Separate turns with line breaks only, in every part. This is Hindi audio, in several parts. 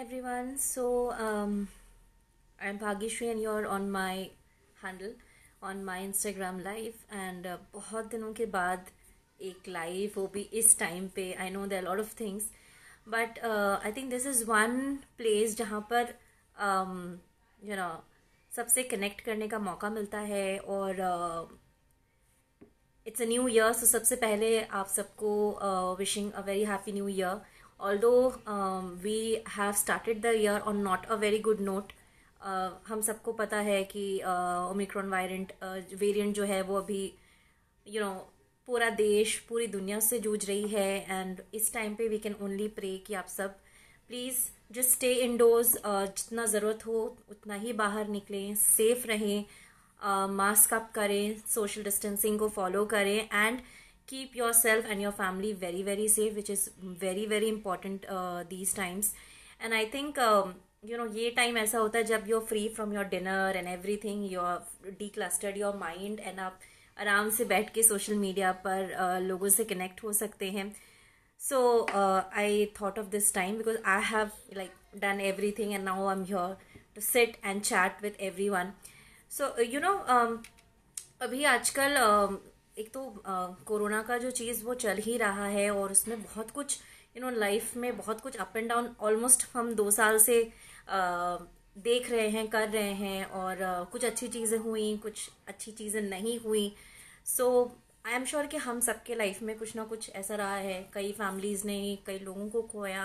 everyone. So um, I'm Bhagishri and you're on my handle on my Instagram live and uh, बहुत दिनों के बाद एक live वो भी इस time पे I know there are a lot of things but uh, I think this is one place जहाँ पर um, you know सबसे connect करने का मौका मिलता है और इट्स अ न्यू ईयर सो सबसे पहले आप सबको wishing a very happy new year although um, we have started the year on not a very good note uh, हम सबको पता है कि ओमिक्रॉन वायरेंट वेरिएंट जो है वो अभी यू नो पूरा देश पूरी दुनिया से जूझ रही है एंड इस टाइम पे वी कैन ओनली प्रे कि आप सब प्लीज़ जस्ट स्टे इंडोर्स जितना ज़रूरत हो उतना ही बाहर निकलें सेफ रहें मास्क uh, अप करें सोशल डिस्टेंसिंग को फॉलो करें and keep yourself and your family very very safe which is very very important uh, these times and i think um, you know ye time aisa hota hai jab you're free from your dinner and everything you're declustered your mind and आप आराम से बैठ के सोशल मीडिया पर uh, लोगों से कनेक्ट हो सकते हैं so I thought of this time because I have like done now and now I am your to sit and chat with everyone so you know अभी आजकल uh, um, एक तो कोरोना का जो चीज़ वो चल ही रहा है और उसमें बहुत कुछ यू नो लाइफ में बहुत कुछ अप एंड डाउन ऑलमोस्ट हम दो साल से आ, देख रहे हैं कर रहे हैं और आ, कुछ अच्छी चीज़ें हुई कुछ अच्छी चीज़ें नहीं हुई सो आई एम श्योर कि हम सबके लाइफ में कुछ ना कुछ ऐसा रहा है कई फैमिलीज़ ने कई लोगों को खोया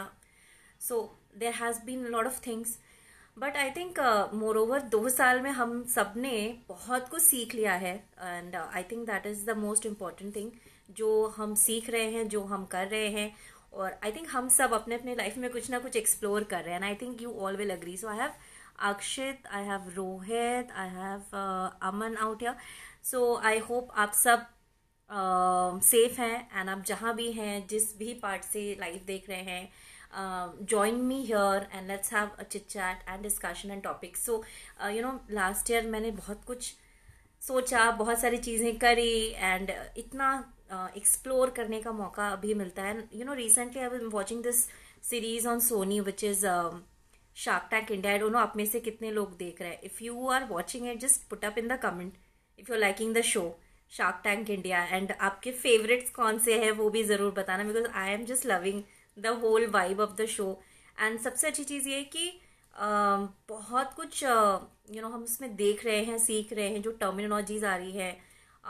so there has been lot of things but I think moreover दो साल में हम सब ने बहुत कुछ सीख लिया है and I think that is the most important thing जो हम सीख रहे हैं जो हम कर रहे हैं और आई थिंक हम सब अपने अपने लाइफ में कुछ ना कुछ एक्सप्लोर कर रहे हैं and I think you all will agree so I have Akshit I have Rohit I have Aman out या सो आई होप आप सब सेफ um, हैं एंड आप जहाँ भी हैं जिस भी पार्ट से लाइफ देख रहे हैं join me here and let's have a a chit chat and discussion and topics. So, uh, you know, मैंने बहुत कुछ सोचा बहुत सारी चीज़ें करी एंड uh, इतना एक्सप्लोर uh, करने का मौका अभी मिलता है you know recently I was watching this series on Sony which is Shark Tank India I don't know आप में से कितने लोग देख रहे हैं if you are watching it just put up in the comment if you liking the show Shark Tank India and आपके फेवरेट्स कौन से हैं वो भी ज़रूर बताना because I am just loving the whole vibe of the show and सबसे अच्छी चीज़ ये है कि बहुत कुछ यू नो you know, हम इसमें देख रहे हैं सीख रहे हैं जो टर्मिनोलॉजीज आ रही है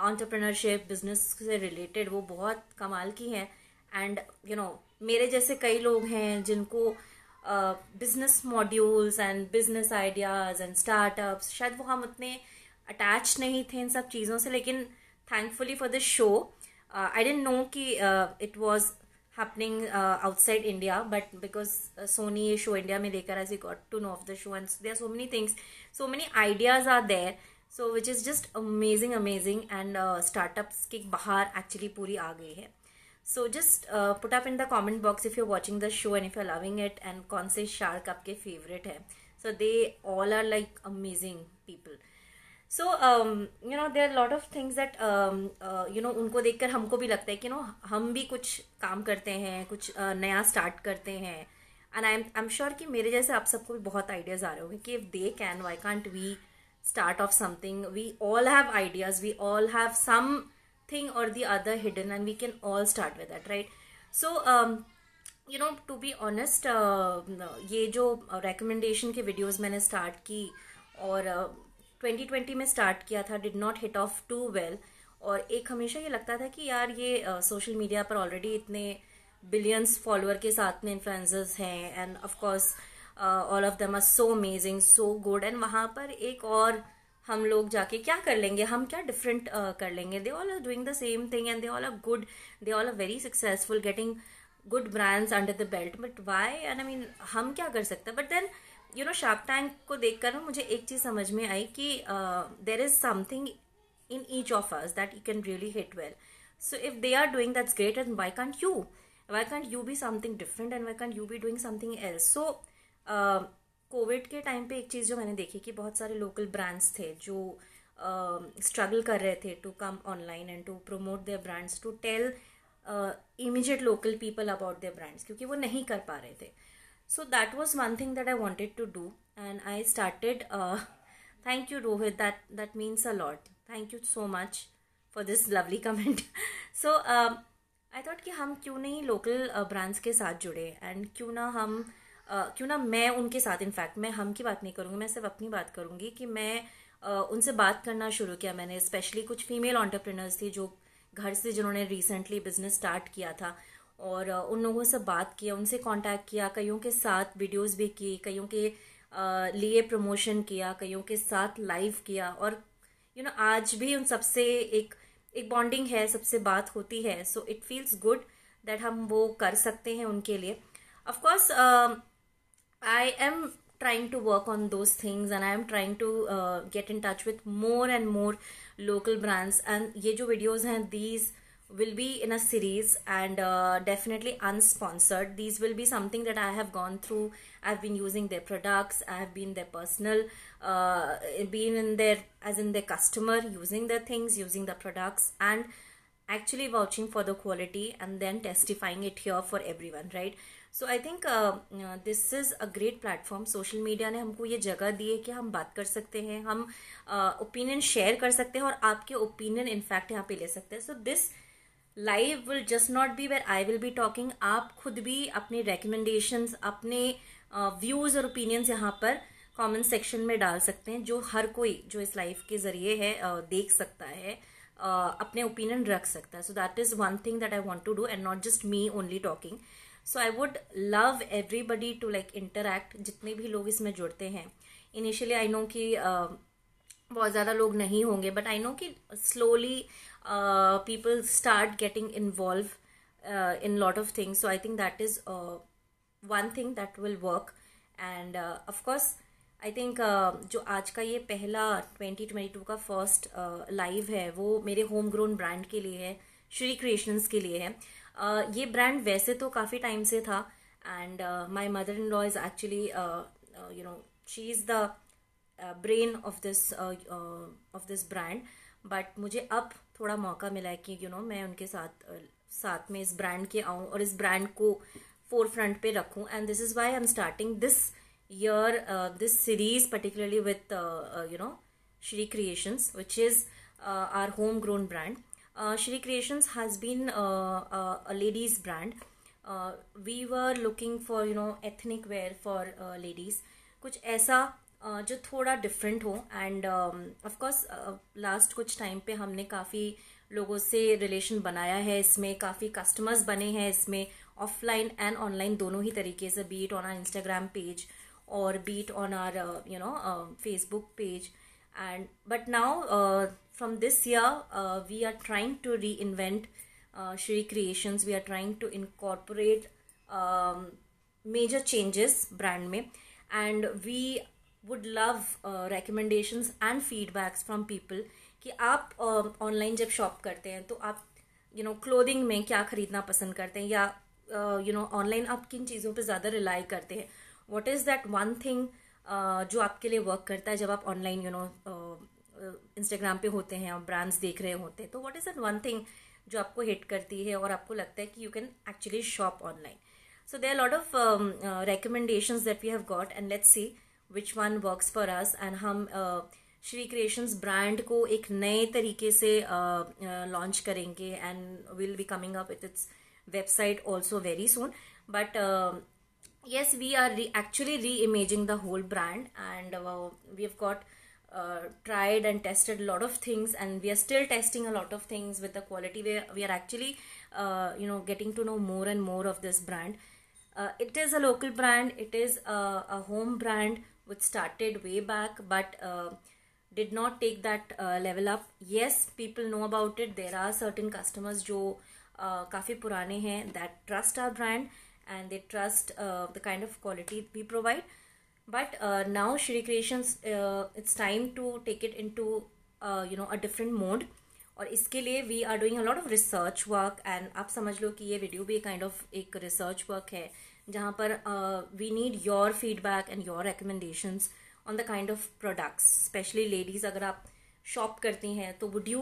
ऑन्टरप्रनरशिप बिजनेस से रिलेटेड वो बहुत कमाल की हैं एंड यू नो मेरे जैसे कई लोग हैं जिनको business modules and business ideas and startups शायद वो हम उतने अटैच नहीं थे इन सब चीज़ों से लेकिन thankfully for this show I didn't know कि it was happening uh, outside India, but because uh, Sony show India mein dekar as we got to know of the show, and so there are so many things, so many ideas are there. So which is just amazing amazing and startups की बाहर एक्चुअली पूरी आ गई है so just put up in the comment box if you watching the show and if you loving it and कौन से शार्क आपके फेवरेट है so they all are like amazing so you know they are lot of things that you know उनको देख कर हमको भी लगता है कि नो हम भी कुछ काम करते हैं कुछ uh, नया स्टार्ट करते हैं and I am I am sure कि मेरे जैसे आप सबको भी बहुत आइडियाज़ आ रहे होंगे कि if they can why can't we start off something we all have ideas we all have something और the other hidden and we can all start with that right so you know to be honest ये जो रेकमेंडेशन के वीडियोज़ मैंने स्टार्ट की और uh, 2020 में स्टार्ट किया था did not hit off too well और एक हमेशा ये लगता था कि यार ये सोशल uh, मीडिया पर ऑलरेडी इतने बिलियंस फॉलोअर के साथ में इन्फ्लुएंसर्स हैं and of course all of them are so amazing so good and वहाँ पर एक और हम लोग जाके क्या कर लेंगे हम क्या डिफरेंट uh, कर लेंगे they all are doing the same thing and they all are good they all are very successful getting good brands under the belt but why and I mean हम क्या कर सकते हैं but then you know Shark Tank को देख कर मुझे एक चीज़ समझ में आई कि there is something in each of us that you can really hit well so if they are doing that's great and why can't you why can't you be something different and why can't you be doing something else so Covid के टाइम पे एक चीज़ जो मैंने देखी कि बहुत सारे लोकल ब्रांड्स थे जो स्ट्रगल uh, कर रहे थे to come online and to promote their brands to tell immediate local people about their brands क्योंकि वो नहीं कर पा रहे थे so that was one thing that i wanted to do and i started uh, thank you rohit that that means a lot thank you so much for this lovely comment so um, I thought कि हम क्यों नहीं लोकल ब्रांड्स uh, के साथ जुड़े एंड क्यों ना हम uh, क्यों ना मैं उनके साथ इनफैक्ट मैं हम की बात नहीं करूँगी मैं सिर्फ अपनी बात करूँगी कि मैं uh, उनसे बात करना शुरू किया मैंने स्पेशली कुछ फीमेल ऑन्टरप्रिनर्स थी जो घर से जिन्होंने रिसेंटली बिजनेस स्टार्ट किया था और उन लोगों से बात किया उनसे कांटेक्ट किया कईयों के साथ वीडियोस भी की कईयों के लिए प्रमोशन किया कईयों के साथ लाइव किया और यू you नो know, आज भी उन सबसे एक एक बॉन्डिंग है सबसे बात होती है so it feels good that हम वो कर सकते हैं उनके लिए of course I am trying to work on those things and I am trying to get in touch with more and more local brands and ये जो वीडियोज़ हैं these will be in a series and uh, definitely unsponsored these will be something that i have gone through i've been using their products i have been their personal uh, in their as in their customer using the things using the products and actually vouching for the quality and then testifying it here for everyone right So I think uh, uh, this is a great platform. Social media ने हमको ये जगह दी है कि हम बात कर सकते हैं हम ओपिनियन uh, शेयर कर सकते हैं और आपके ओपिनियन इनफैक्ट यहाँ पे ले सकते हैं so this so live will just not be where I will be talking आप खुद भी अपने रिकमेंडेशंस अपने व्यूज़ और ओपिनियंस यहाँ पर कमेंट सेक्शन में डाल सकते हैं जो हर कोई जो इस लाइफ के ज़रिए है देख सकता है अपने ओपिनियन रख सकता है so that is one thing that I want to do and not just me only talking so I would love everybody to like interact जितने भी लोग इसमें जुड़ते हैं इनिशियली आई नो कि uh, बहुत ज़्यादा लोग नहीं होंगे बट आई नो कि slowly people start getting involve in lot of things so I think that is one thing that will work and of course I think जो आज का ये पहला ट्वेंटी ट्वेंटी टू का फर्स्ट लाइव uh, है वो मेरे होम ग्रोन ब्रांड के लिए है श्री क्रिएशंस के लिए है uh, ये ब्रांड वैसे तो काफ़ी टाइम से था and my mother in law is actually you know she is the brain of this of this brand but मुझे अब थोड़ा मौका मिला है कि यू you नो know, मैं उनके साथ uh, साथ में इस ब्रांड के आऊँ और इस ब्रांड को फोर फ्रंट पे रखूँ and this is why I am starting this year this series particularly with you know Shri creations which is our home grown brand Shri creations has been a ladies brand we were looking for you know ethnic wear for ladies कुछ ऐसा जो थोड़ा डिफरेंट हो एंड ऑफकोर्स लास्ट कुछ टाइम पे हमने काफ़ी लोगों से रिलेशन बनाया है इसमें काफ़ी कस्टमर्स बने हैं इसमें ऑफलाइन एंड ऑनलाइन दोनों ही तरीके से be it on our Instagram page और be it on our you know Facebook page and but now from this year we are trying to reinvent Shri creations we are trying to incorporate major changes brand में and we would love recommendation and feedbacks from people कि आप ऑनलाइन uh, जब शॉप करते हैं तो आप यू नो क्लोदिंग में क्या ख़रीदना पसंद करते हैं या यू नो ऑनलाइन आप किन चीज़ों पे ज़्यादा रिलाई करते हैं what is that one thing जो आपके लिए वर्क करता है जब आप ऑनलाइन यू नो इंस्टाग्राम पे होते हैं और ब्रांड्स देख रहे होते हैं तो what is that one thing जो आपको हिट करती है और आपको लगता है कि you can actually shop online so they are lot of recommendation that we have got and let's see which one work for us and हम श्री क्रिएशंस ब्रांड को एक नए तरीके से लॉन्च करेंगे and will be coming up its website also very soon but yes we are actually reimagining the whole brand and we have got tried and tested lot of things and we are still testing a lot of things with the quality way we are actually you know getting to know more and more of this brand it is a local brand it is a home brand which started way back but uh, did not take that uh, level up yes people know about it there are certain customers जो kafi purane hain that trust our brand and they trust uh, the kind of quality we provide but uh, now Shri Creations uh, it's time to take it into uh, you know a different mode और इसके लिए we are doing a lot of research work and आप समझ लो कि ये वीडियो भी काइंड ऑफ एक रिसर्च वर्क है जहाँ पर we need your feedback and your recommendations on the kind of products specially ladies अगर आप शॉप करती हैं तो would you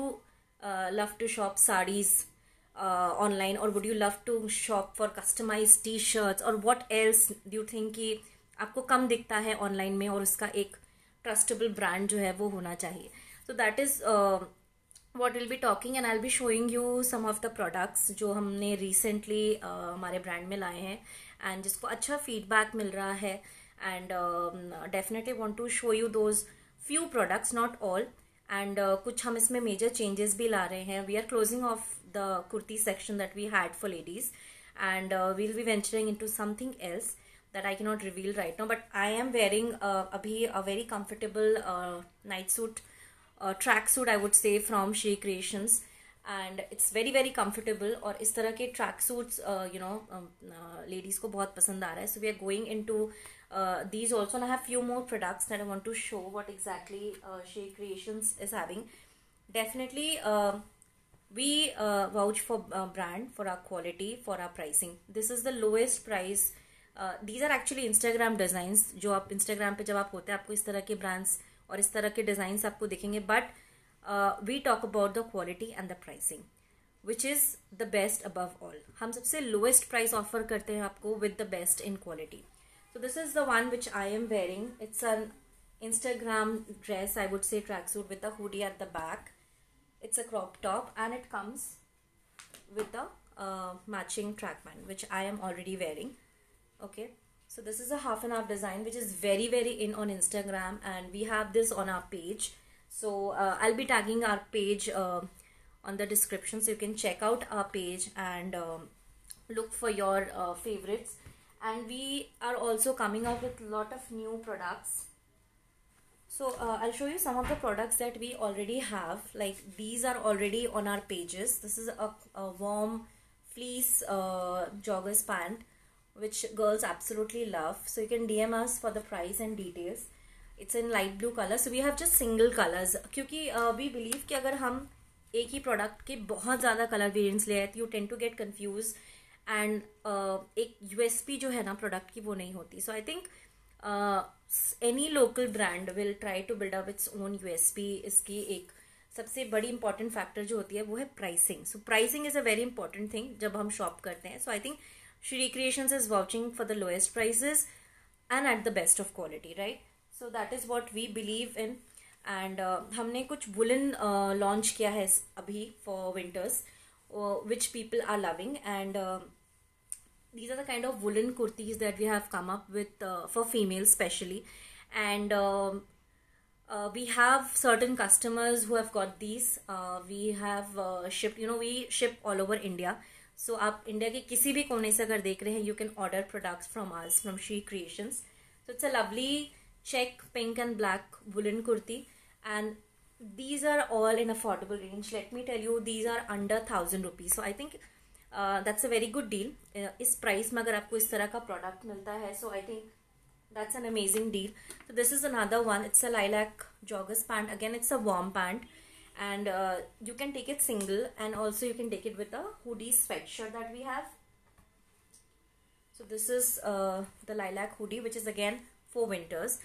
love to shop saris online और would you love to shop for customize T shirts और वॉट एल्स डू थिंक कि आपको कम दिखता है ऑनलाइन में और उसका एक ट्रस्टेबल ब्रांड जो है वो होना चाहिए so that is what will be talking and I be showing you some of the products जो हमने रिसेंटली uh, हमारे ब्रांड में लाए हैं एंड जिसको अच्छा फीडबैक मिल रहा है and definitely want to show you those few products not all and कुछ हम इसमें मेजर चेंजेस भी ला रहे हैं we are closing of the kurti section that we had for ladies and we'll be venturing into something else that I can not reveal right now but I am wearing अभी a very comfortable night suit track suit I would say from Shri creations and it's very very comfortable और इस तरह के track suits you know ladies को बहुत पसंद आ रहा है so we are going into these also I have few more products I want to show what exactly Shri creation is having definitely we uh, vouch for uh, brand for our quality for our pricing this is the lowest price uh, these are actually instagram designs जो आप instagram पर जब आप होते हैं आपको इस तरह के brands और इस तरह के designs आपको दिखेंगे but uh, we talk about the quality and the pricing which is the best above all हम सबसे lowest price offer करते हैं with the best in quality so this is the one which I am wearing it's an Instagram dress I would say tracksuit with a hoodie at the back it's a crop top and it comes with a uh, matching trackman which I am already wearing okay so this is a half and half design which is very very in on Instagram and we have this on our page so uh, I'll be tagging our page uh, on the description so you can check out our page and um, look for your uh, favorites. And we are also coming up with a lot of new products. So uh, I'll show you some of the products that we already have. Like these are already on our pages. This is a, a warm fleece uh, joggers pant which girls absolutely love. So you can DM us for the price and details it's in light blue colour so we have just single colours क्योंकि वी uh, बिलीव कि अगर हम एक ही प्रोडक्ट के बहुत ज़्यादा कलर वेरियंट्स ले आए तो you tend to get confuse and एक यूएसपी जो है ना प्रोडक्ट की वो नहीं होती so I think any local brand will try to build up its own U S P इसकी एक सबसे बड़ी इंपॉर्टेंट फैक्टर जो होती है वो है pricing so pricing is a very important thing जब हम शॉप करते हैं so I think Shri creation is watching for the lowest prices and at the best of quality right so that is what we believe in and हमने कुछ बुलन लॉन्च uh, किया है अभी for winters which people are loving and these are the kind of woollen kurtis that we have come up with for female specially and we have certain customers who have got these we have ship you know we ship all over India so आप इंडिया के किसी भी कोने से अगर देख रहे हैं you can order products from ours from Shri creations so it's a lovely check pink and black woolen kurti and these are all in affordable range let me tell you these are under 1000 rupees so i think uh, that's a very good deal. इस uh, price, में अगर आपको इस तरह का प्रोडक्ट मिलता है so I think that's an amazing deal तो this is another one it's a lilac joggers pant again it's and uh, you can take it single and also you can take it with a hoodie sweatshirt that we have so this is uh, the lilac hoodie which is again for winters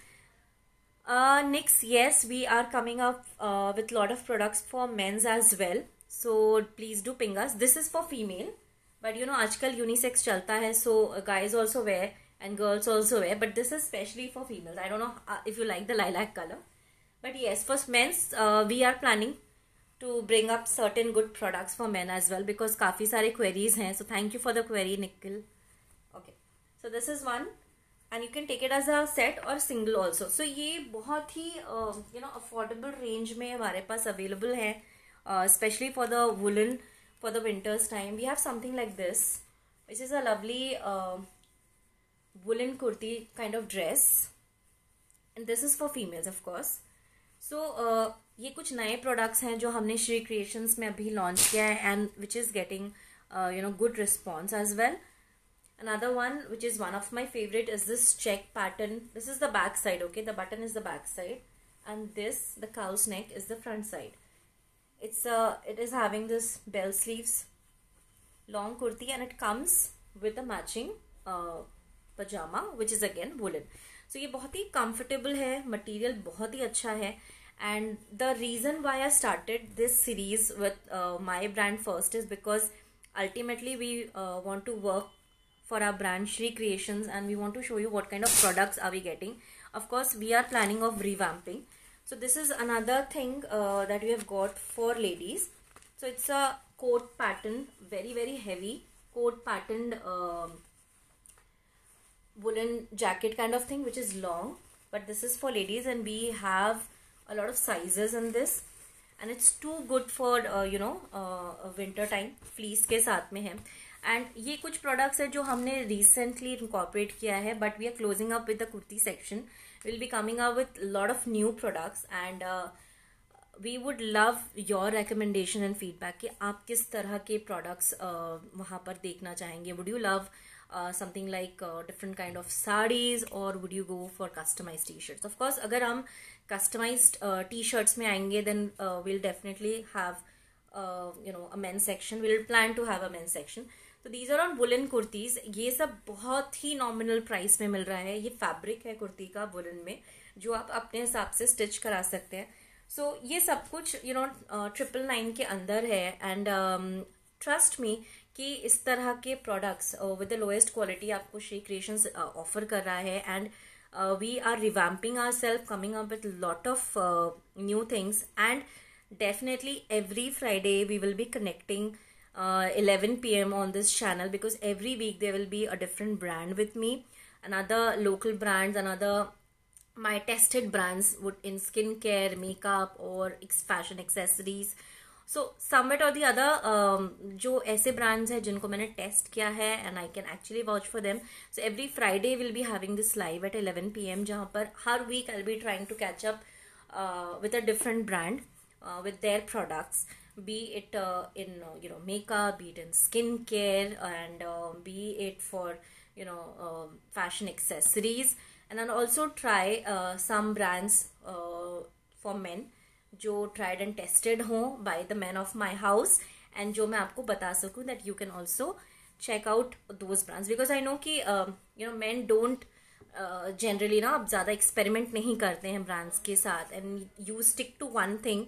uh, next, yes, we are coming up uh, with a lot of products for men's as well. So please do ping us. This is for female, but you know, आजकल unisex chalta hai. so uh, guys also wear and girls also wear. But this is specially for females. I don't know uh, if you like the lilac color, but yes, for men's uh, we are planning to bring up certain good products for men as well because kafi sare queries हैं. So thank you for the query, Nikhil. Okay, so this is one. And you can take it as a set or single also so ये बहुत ही यू नो अफोर्डेबल रेंज में हमारे पास अवेलेबल है specially for the woollen for the winters time we have something like this which is a lovely woollen kurti kind of dress and this is for females of course so ये कुछ नए प्रोडक्ट्स हैं जो हमने श्री क्रिएशंस में अभी लॉन्च किया है and which is getting you know good response as well another one which is one of my favorite is this check pattern this is the back side okay the button is the back side and this the cow's neck is the front side it's a uh, it is having this bell sleeves long kurti and it comes with a matching uh, pajama which is again woolen so ये बहुत ही comfortable है material बहुत ही अच्छा है and the reason why I started this series with uh, my brand first is because ultimately we uh, want to work for our brand Shri Creations and we want to show you what kind of products are we getting. Of course, we are planning of revamping. So this is another thing uh, that we have got for ladies. So it's a coat pattern, very very heavy coat patterned uh, woolen jacket kind of thing which is long. But this is for ladies and we have a lot of sizes in this. And it's too good for, uh, you know, uh, winter time. Fleece ke saath mein hai. And ये कुछ प्रोडक्ट्स है जो हमने रिसेंटली इनकॉपरेट किया है but we are closing up with the kurti section will be coming up with lot of new products and we would love your recommendation and feedback कि आप किस तरह के प्रोडक्ट्स uh, वहाँ पर देखना चाहेंगे would you love something like different kind of saris और would you go for customize T shirts of course अगर हम कस्टमाइज टी शर्ट्स में आएंगे then will definitely have you know a man section will plan to have a man section तो these are on woollen kurtis ये सब बहुत ही नॉमिनल प्राइस में मिल रहा है ये फैब्रिक है कुर्ती का वुलन में जो आप अपने हिसाब से स्टिच करा सकते हैं सो so, ये सब कुछ यू नो ट्रिपल नाइन के अंदर है एंड ट्रस्ट मी कि इस तरह के products with the lowest quality आपको श्री क्रिएशन ऑफर कर रहा है and we are revamping our self coming up with lot of new things and definitely every Friday we will be connecting Uh, 11 p.m. on this channel because every week there will be a different brand with me another local brands another my tested brands would in skincare makeup or fashion accessories so somewhat or the other um, jo aise brands hai jinko maine test kiya hai and i can actually vouch for them so every friday we'll be having this live at 11 pm jahan par har week i'll be trying to catch up uh, with a different brand uh, with their products be it uh, in you know makeup be it in skin care and uh, be it for you know uh, fashion accessories and then also try uh, some brands uh, for men जो tried and tested हों by the men of my house and जो मैं आपको बता सकूँ that you can also check out those brands because I know कि you know men don't generally ना आप ज़्यादा एक्सपेरिमेंट नहीं करते हैं ब्रांड्स के साथ and you stick to one thing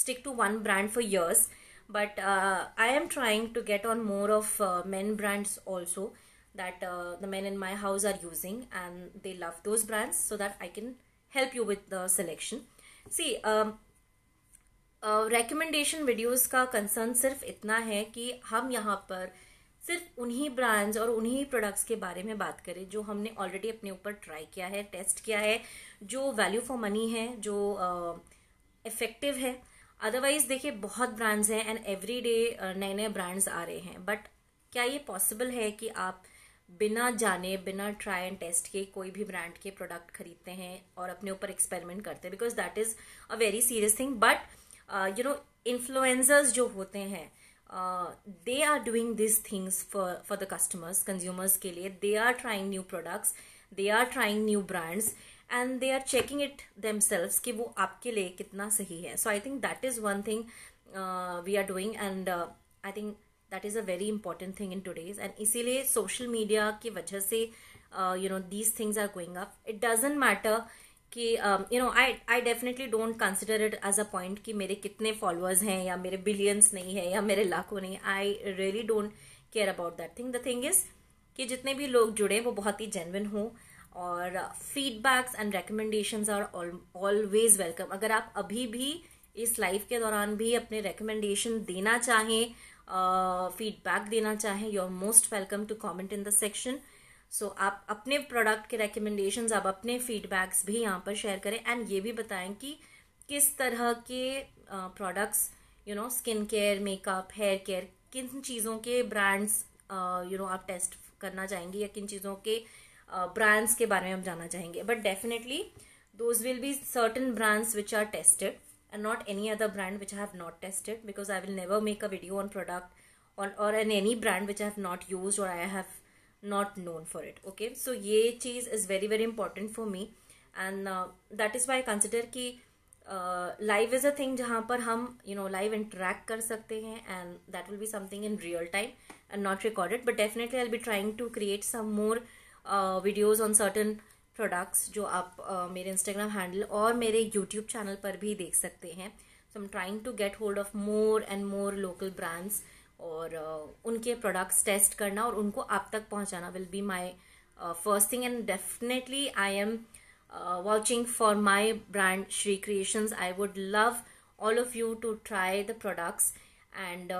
stick to one brand for years but uh, i am trying to get on more of uh, men brands also that uh, the men in my house are using and they love those brands so that i can help you with the selection see um, recommendation videos का कंसर्न सिर्फ इतना है कि हम यहाँ पर सिर्फ उन्हीं ब्रांड्स और उन्हीं प्रोडक्ट्स के बारे में बात करें जो हमने ऑलरेडी अपने ऊपर ट्राई किया है टेस्ट किया है जो वैल्यू फॉर मनी है जो इफ़ेक्टिव uh, है अदरवाइज देखिए बहुत ब्रांड्स हैं एंड एवरी डे नए नए ब्रांड्स आ रहे हैं बट क्या ये पॉसिबल है कि आप बिना जाने बिना ट्राई एंड टेस्ट के कोई भी ब्रांड के प्रोडक्ट खरीदते हैं और अपने ऊपर एक्सपेरिमेंट करते हैं because that is a very serious thing but you know influencers जो होते हैं they are doing this things for for the customers consumers के लिए they are trying new products they are trying new brands and they are checking it themselves कि वो आपके लिए कितना सही है so I think that is one thing we are doing and I think that is a very important thing in today's and इसीलिए सोशल मीडिया की वजह से you know these things are going up it doesn't matter कि you know I I definitely don't consider it as a point कि मेरे कितने फॉलोअर्स हैं या मेरे बिलियंस नहीं है या मेरे लाखों नहीं I really don't care about that thing the thing is कि जितने भी लोग जुड़े वो बहुत ही जेनविन हों और feedbacks and recommendations are always welcome अगर आप अभी भी इस लाइफ के दौरान भी अपने रिकमेंडेशन देना चाहें फीडबैक uh, देना चाहें you are most welcome to comment in the section so आप अपने प्रोडक्ट के रिकमेंडेशंस आप अपने फीडबैक्स भी यहाँ पर शेयर करें एंड ये भी बताएं कि किस तरह के products you know skin care makeup hair care किन चीज़ों के ब्रांड्स यू नो आप टेस्ट करना चाहेंगे या किन चीज़ों के ब्रांड्स के बारे में हम जानना चाहेंगे but definitely those will be certain brands which are tested and not any other brand which have not tested because I will never make a video on product or an any brand which have not use और I have not known for it okay so ये चीज़ is very very important for me and that is why consider कि लाइव इज अ थिंग जहाँ पर हम यू नो लाइव इंटरेक्ट कर सकते हैं and that will be something in real time and not recorded but definitely I be trying to create some more videos on certain products जो आप uh, मेरे इंस्टाग्राम हैंडल और मेरे यूट्यूब चैनल पर भी देख सकते हैं so am trying to get hold of more and more local brands और uh, उनके प्रोडक्ट्स टेस्ट करना और उनको आप तक पहुंचाना will be my first thing and definitely I am watching for my brand Shri Creations I would love all of you to try the products and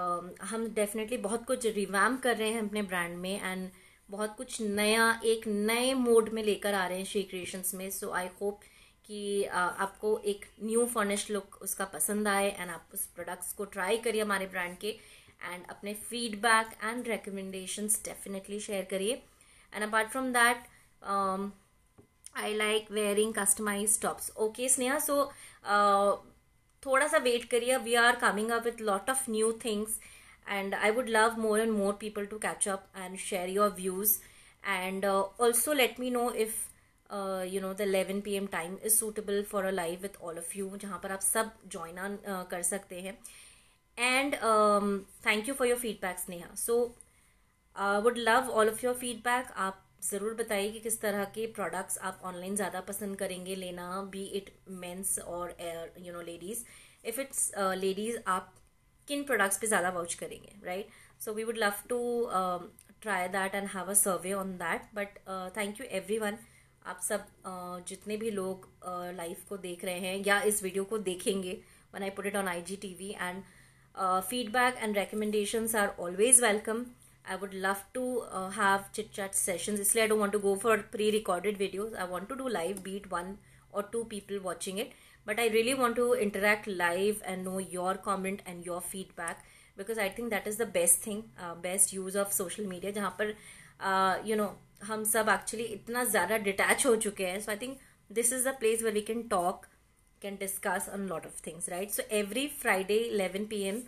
हम डेफिनेटली बहुत कुछ रिवैम कर रहे हैं अपने ब्रांड में एंड बहुत कुछ नया एक नए मोड में लेकर आ रहे हैं श्री क्रिएशंस में सो आई होप कि आपको एक न्यू फर्निश लुक उसका पसंद आए एंड आप उस प्रोडक्ट्स को ट्राई करिए हमारे ब्रांड के एंड अपने feedback and recommendations definitely share करिए and apart from that I like wearing customize tops okay Sneha so थोड़ा सा वेट करिए we are coming up with lot of new things and i would love more and more people to catch up and share your views and uh, also let me know if uh, you know the 11 pm time is suitable for a live with all of you jahan par aap sab join on uh, कर सकते हैं and um, thank you for your feedback sneha so uh, would love all of your feedback आप ज़रूर बताइए कि किस तरह के प्रोडक्ट्स आप ऑनलाइन ज़्यादा पसंद करेंगे लेना बी इट मेंस और you know ladies if it's ladies आप किन प्रोडक्ट्स पे ज़्यादा वाउच करेंगे right so we would love to try that and have a survey on that but thank you everyone आप सब uh, जितने भी लोग लाइफ uh, को देख रहे हैं या इस वीडियो को देखेंगे one I put it on I G T V and feedback and recommendations are always welcome I would love to have chit chat chat इसलिए I don't don't want to go for pre recorded videos. I want to do live, beat one or two people but i really want to interact live and know your comment and your feedback because I think that is the best thing best use of social media जहाँ पर यू uh, नो हम सब एक्चुअली इतना ज़्यादा डिटैच हो चुके हैं so I think this is the place way we can talk can discuss on lot of things right so every Friday eleven P M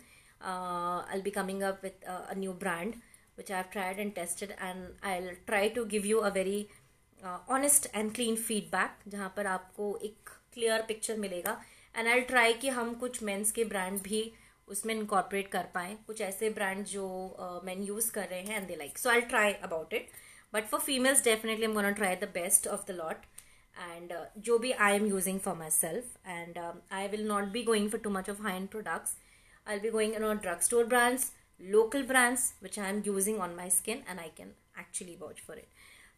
I be coming up with a new brand which I've tried and tested and I'll try to give you a very uh, honest and clean feedback जहाँ पर आपको एक क्लियर पिक्चर मिलेगा एंड आई ट्राई कि हम कुछ मेंस के ब्रांड भी उसमें इनकॉर्पोरेट कर पाएँ कुछ ऐसे ब्रांड जो मैन uh, यूज़ कर रहे हैं and they like so I try about it but for females definitely am try the best of the lot and जो भी I am using for myself and I will not be going for too much of high end products I will be going on drugstore brands local brands which I am using on my skin and I can actually watch for it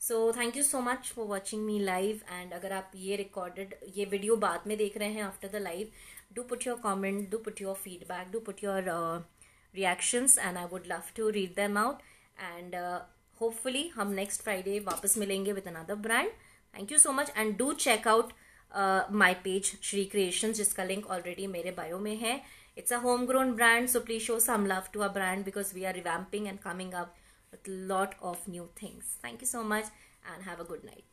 so thank you so much for watching me live and अगर आप ये रिकॉर्डेड ये वीडियो बाद में देख रहे हैं after the live do put your comment do put your feedback do put your reactions and I would love to read them out and hopefully हम नेक्स्ट फ्राइडे वापस मिलेंगे with another brand thank you so much and do check out my page Shri Creation जिसका लिंक ऑलरेडी मेरे बायो में है it's a home grown brand so please show some love to a brand because we are revamping and coming up with a lot of new things. Thank you so much and have a good night.